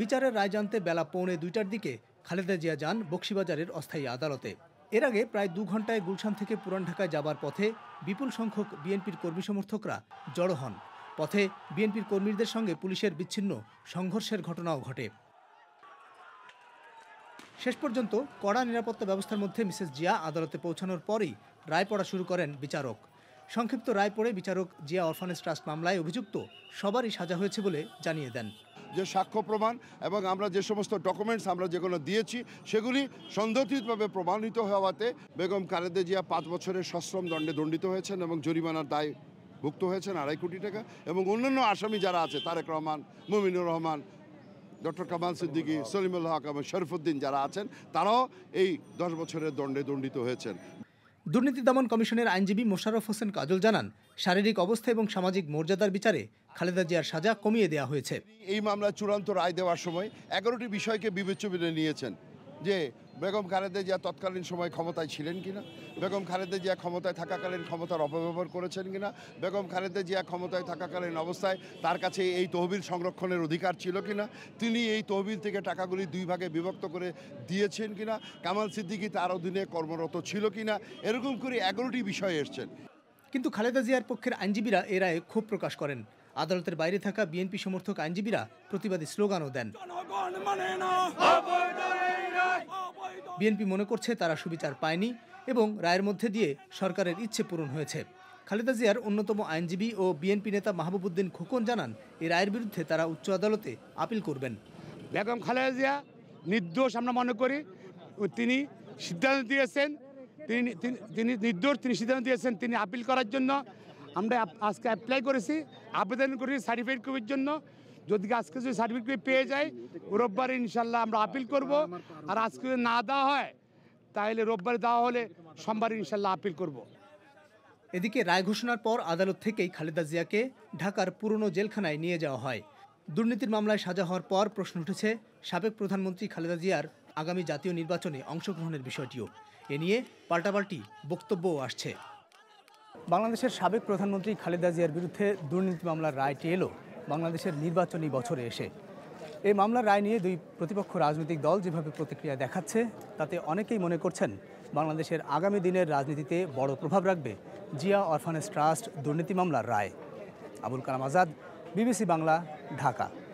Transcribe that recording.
বিচারের রায় জানতে বেলা পৌনে দুইটার দিকে খালেদা জিয়া যান বকশিবাজারের অস্থায়ী আদালতে এর আগে প্রায় দু ঘন্টায় গুলশান থেকে পুরান ঢাকায় যাবার পথে বিপুল সংখ্যক বিএনপির কর্মী সমর্থকরা জড়ো হন পথে বিএনপির কর্মীদের সঙ্গে পুলিশের বিচ্ছিন্ন সংঘর্ষের ঘটনাও ঘটে শেষ পর্যন্ত কড়া নিরাপত্তা ব্যবস্থার মধ্যে মিসেস জিয়া আদালতে পৌঁছানোর পরই রায় পড়া শুরু করেন বিচারক সংক্ষিপ্ত রায় পড়ে বিচারক জিয়া অরফানেজ ট্রাস্ট মামলায় অভিযুক্ত সবারই সাজা হয়েছে বলে জানিয়ে দেন যে সাক্ষ্য প্রমাণ এবং আমরা যে সমস্ত ডকুমেন্টস আমরা যেগুলো দিয়েছি সেগুলি সন্দেহতীতভাবে প্রমাণিত হওয়াতে বেগম খালেদা জিয়া পাঁচ বছরের সশ্রম দণ্ডে দণ্ডিত হয়েছেন এবং জরিমানার দায় ভুক্ত হয়েছেন আড়াই কোটি টাকা এবং অন্যান্য আসামি যারা আছে তারেক রহমান মুমিনুর রহমান ডক্টর কামাল সিদ্দিকি সলিমুল্লাহ হক এবং শরফুদ্দিন যারা আছেন তারাও এই দশ বছরের দণ্ডে দণ্ডিত হয়েছেন দুর্নীতি দমন কমিশনের আইনজীবী মোশাররফ হোসেন কাজল জানান শারীরিক অবস্থা এবং সামাজিক মর্যাদার বিচারে খালেদা জিয়ার সাজা কমিয়ে দেওয়া হয়েছে এই মামলা চূড়ান্ত রায় দেওয়ার সময় এগারোটি বিষয়কে বিবেচ্য নিয়েছেন যে বেগম খালেদা জিয়া তৎকালীন সময় ক্ষমতায় ছিলেন কিনা বেগম খালেদা জিয়া ক্ষমতায় থাকাকালীন ক্ষমতার অপব্যবহার করেছেন কিনা বেগম খালেদা জিয়া ক্ষমতায় থাকাকালীন অবস্থায় তার কাছে এই তহবিল সংরক্ষণের অধিকার ছিল কিনা তিনি এই তহবিল থেকে টাকাগুলি দুই ভাগে বিভক্ত করে দিয়েছেন কিনা কামাল সিদ্দিকি তার অধীনে কর্মরত ছিল কিনা এরকম করে এগারোটি বিষয় এসছেন কিন্তু খালেদা জিয়ার পক্ষের আইনজীবীরা এ রায়ে ক্ষোভ প্রকাশ করেন আদালতের বাইরে থাকা বিএনপি সমর্থক আইনজীবীরা প্রতিবাদী স্লোগানও দেন মানে বিএনপি মনে করছে তারা সুবিচার পায়নি এবং রায়ের মধ্যে দিয়ে সরকারের ইচ্ছে পূরণ হয়েছে খালেদা জিয়ার অন্যতম আইনজীবী ও বিএনপি নেতা মাহবুবুদ্দিন খোকন জানান এই রায়ের বিরুদ্ধে তারা উচ্চ আদালতে আপিল করবেন বেগম খালেদা জিয়া নির্দোষ আমরা মনে করি তিনি সিদ্ধান্ত দিয়েছেন তিনি তিনি নির্দোষ তিনি সিদ্ধান্ত দিয়েছেন তিনি আপিল করার জন্য আমরা আজকে অ্যাপ্লাই করেছি আবেদন করেছি সার্টিফিকেট কপির জন্য যদি আজকে যদি সার্টিফিকেট পেয়ে যাই রোববার ইনশাল্লাহ আমরা আপিল করব আর আজকে যদি না দেওয়া হয় তাহলে রোববার দেওয়া হলে সোমবার ইনশাল্লাহ আপিল করব। এদিকে রায় ঘোষণার পর আদালত থেকেই খালেদা জিয়াকে ঢাকার পুরনো জেলখানায় নিয়ে যাওয়া হয় দুর্নীতির মামলায় সাজা হওয়ার পর প্রশ্ন উঠেছে সাবেক প্রধানমন্ত্রী খালেদা জিয়ার আগামী জাতীয় নির্বাচনে অংশগ্রহণের বিষয়টিও এ নিয়ে পাল্টাপাল্টি বক্তব্যও আসছে বাংলাদেশের সাবেক প্রধানমন্ত্রী খালেদা জিয়ার বিরুদ্ধে দুর্নীতি মামলার রায়টি এলো বাংলাদেশের নির্বাচনী বছরে এসে এই মামলার রায় নিয়ে দুই প্রতিপক্ষ রাজনৈতিক দল যেভাবে প্রতিক্রিয়া দেখাচ্ছে তাতে অনেকেই মনে করছেন বাংলাদেশের আগামী দিনের রাজনীতিতে বড় প্রভাব রাখবে জিয়া অরফানেস ট্রাস্ট দুর্নীতি মামলার রায় আবুল কালাম আজাদ বিবিসি বাংলা ঢাকা